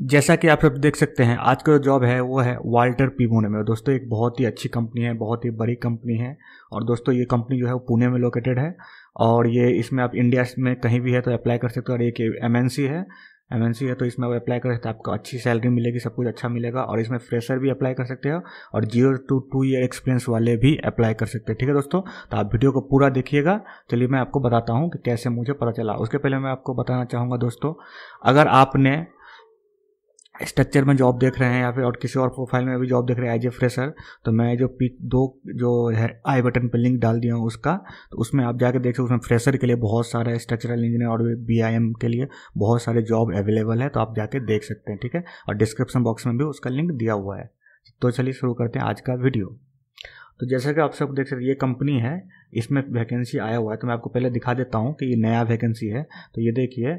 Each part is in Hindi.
जैसा कि आप सब देख सकते हैं आज का जो जॉब है वो है वाल्टर पीमोने में दोस्तों एक बहुत ही अच्छी कंपनी है बहुत ही बड़ी कंपनी है और दोस्तों ये कंपनी जो है वो पुणे में लोकेटेड है और ये इसमें आप इंडिया में कहीं भी है तो अप्लाई कर सकते हो और एक एम है एम है तो इसमें आप अप्लाई कर सकते हैं आपको अच्छी सैलरी मिलेगी सब कुछ अच्छा मिलेगा और इसमें फ्रेशर भी अप्लाई कर सकते हो और zero two two year experience वाले भी अप्लाई कर सकते हैं ठीक है दोस्तों तो आप वीडियो को पूरा देखिएगा चलिए मैं आपको बताता हूँ कि कैसे मुझे पता चला उसके पहले मैं आपको बताना चाहूँगा दोस्तों अगर आपने स्ट्रक्चर में जॉब देख रहे हैं या फिर और किसी और प्रोफाइल में भी जॉब देख रहे हैं एज ए फ्रेशर तो मैं जो पी दो जो है आई बटन पर लिंक डाल दिया हूँ उसका तो उसमें आप जाकर देख सकते उसमें फ्रेशर के लिए बहुत सारे स्ट्रक्चरल इंजीनियर और बी आई एम के लिए बहुत सारे जॉब अवेलेबल है तो आप जाके देख सकते हैं ठीक है और डिस्क्रिप्शन बॉक्स में भी उसका लिंक दिया हुआ है तो चलिए शुरू करते हैं आज का वीडियो तो जैसा कि आप सब देख सकते ये कंपनी है इसमें वैकेंसी आया हुआ है तो मैं आपको पहले दिखा देता हूँ कि ये नया वैकेंसी है तो ये देखिए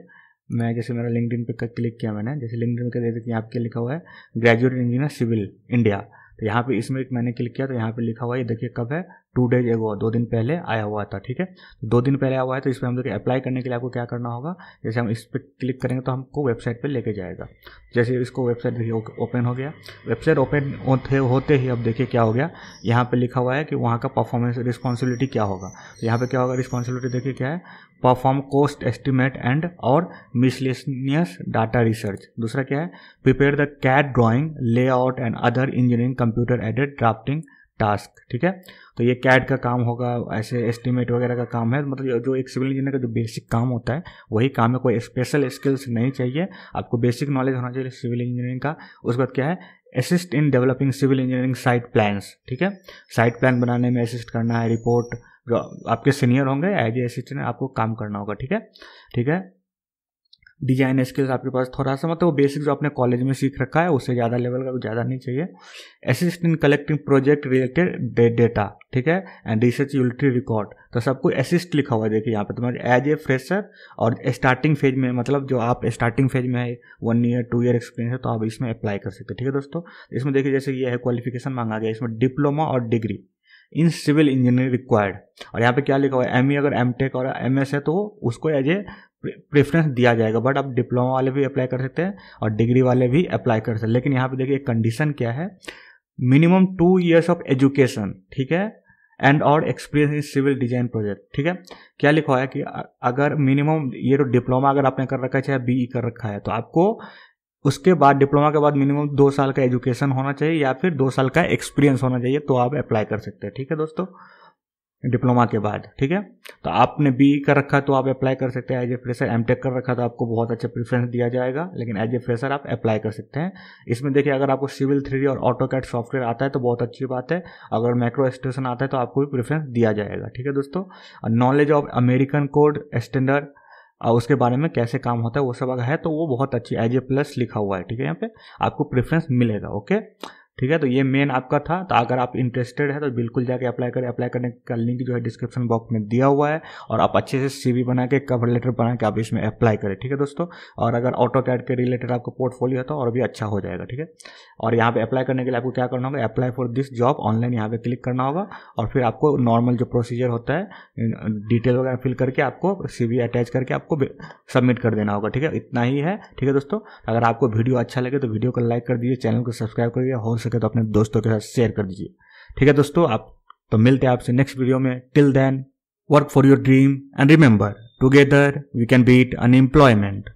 मैं जैसे मेरा लिंकड पे क्लिक किया मैंने जैसे लिंकड पे देखिए आपके लिखा हुआ है ग्रेजुएट इंजीनियर सिविल इंडिया तो यहाँ पे इसमें एक मैंने क्लिक किया तो यहाँ पे लिखा हुआ है ये देखिए कब है टू डेज एगो दो दिन पहले आया हुआ था ठीक है तो दो दिन पहले आया हुआ है तो इस पर हम देखिए अप्लाई करने के लिए आपको क्या करना होगा जैसे हम इस पर क्लिक करेंगे तो हमको वेबसाइट पर लेके जाएगा जैसे इसको वेबसाइट देखिए ओपन हो गया वेबसाइट ओपन होते होते ही अब देखिए क्या हो गया यहाँ पर लिखा हुआ है कि वहाँ का परफॉर्मेंस रिस्पॉन्सिबिलिटी क्या होगा तो यहाँ पर क्या होगा रिस्पॉन्सिबिलिटी देखिए क्या है परफॉर्म कॉस्ट एस्टिमेट एंड और मिसलेसनियस डाटा रिसर्च दूसरा क्या है prepare the CAD drawing layout and other engineering computer aided drafting task ठीक है तो ये कैड का काम होगा ऐसे एस्टिमेट वगैरह का काम है मतलब जो एक सिविल इंजीनियर का जो बेसिक काम होता है वही काम है कोई स्पेशल स्किल्स नहीं चाहिए आपको बेसिक नॉलेज होना चाहिए सिविल इंजीनियरिंग का उसके बाद क्या है assist in developing civil engineering site plans ठीक है साइट प्लान बनाने में असिस्ट करना है रिपोर्ट जो आपके सीनियर होंगे एज ए असिस्टेंट आपको काम करना होगा ठीक है ठीक है डिजाइन स्किल्स आपके पास थोड़ा सा मतलब वो बेसिक जो आपने कॉलेज में सीख रखा है उससे ज़्यादा लेवल का ज़्यादा नहीं चाहिए assist in collecting project related data ठीक है एंड रिसर्च यूलिटी रिकॉर्ड तो सबको असिस्ट लिखा हुआ देखिए यहाँ पर तुम्हारे एज ए फ्रेशर और स्टार्टिंग फेज में मतलब जो आप स्टार्टिंग फेज में है one year two year experience है तो आप इसमें अप्लाई कर सकते हैं ठीक है दोस्तों इसमें देखिए जैसे ये है क्वालिफिकेशन मांगा गया इसमें डिप्लोमा और degree in civil engineering required और यहाँ पे क्या लिखा हुआ है एम e अगर एम टेक और एम एस है तो उसको एज ए प्रेफरेंस दिया जाएगा बट आप डिप्लोमा वाले भी अप्लाई कर सकते हैं और डिग्री वाले भी अप्लाई कर सकते हैं लेकिन यहाँ पे देखिए कंडीशन क्या है minimum two years of education ठीक है एंड और experience in civil design project ठीक है क्या लिखा हुआ है कि अगर मिनिमम ये तो डिप्लोमा अगर आपने कर रखा है चाहे बीई e कर रखा है तो आपको उसके बाद डिप्लोमा के बाद मिनिमम दो साल का एजुकेशन होना चाहिए या फिर दो साल का एक्सपीरियंस होना चाहिए तो आप अप्लाई कर सकते हैं ठीक है दोस्तों डिप्लोमा के बाद ठीक है तो आपने बी कर रखा तो आप अप्लाई कर सकते हैं as a fresher M tech कर रखा तो आपको बहुत अच्छा प्रेफरेंस दिया जाएगा लेकिन एज ए फ्रेशर आप अप्लाई कर सकते हैं इसमें देखिए अगर आपको सिविल थ्री और ऑटो कैट सॉफ्टवेयर आता है तो बहुत अच्छी बात है अगर मैक्रो स्टेशन आता है तो आपको भी प्रेफरेंस दिया जाएगा ठीक है दोस्तों knowledge of American code standard और उसके बारे में कैसे काम होता है वो सब अगर है तो वो बहुत अच्छी एज ए प्लस लिखा हुआ है ठीक है यहाँ पे आपको प्रेफरेंस मिलेगा ओके ठीक है तो ये मेन आपका था तो अगर आप इंटरेस्टेड है तो बिल्कुल जाके अप्लाई करें अप्लाई करने का लिंक जो है डिस्क्रिप्शन बॉक्स में दिया हुआ है और आप अच्छे से सीवी बना के कवर लेटर बना के आप इसमें अप्लाई करें ठीक है दोस्तों और अगर ऑटो कैड के रिलेटेड आपका पोर्टफोलियो है तो और भी अच्छा हो जाएगा ठीक है और यहाँ पर अप्लाई करने के लिए आपको क्या करना होगा apply for this job online यहाँ पर क्लिक करना होगा और फिर आपको नॉर्मल जो प्रोसीजर होता है डिटेल वगैरह फिल करके आपको सी अटैच करके आपको सबमिट कर देना होगा ठीक है इतना ही है ठीक है दोस्तों अगर आपको वीडियो अच्छा लगे तो वीडियो को लाइक कर दीजिए चैनल को सब्सक्राइब करिए हो सके तो अपने दोस्तों के साथ शेयर कर दीजिए ठीक है दोस्तों आप तो मिलते हैं आपसे नेक्स्ट वीडियो में till then work for your dream and remember together we can beat unemployment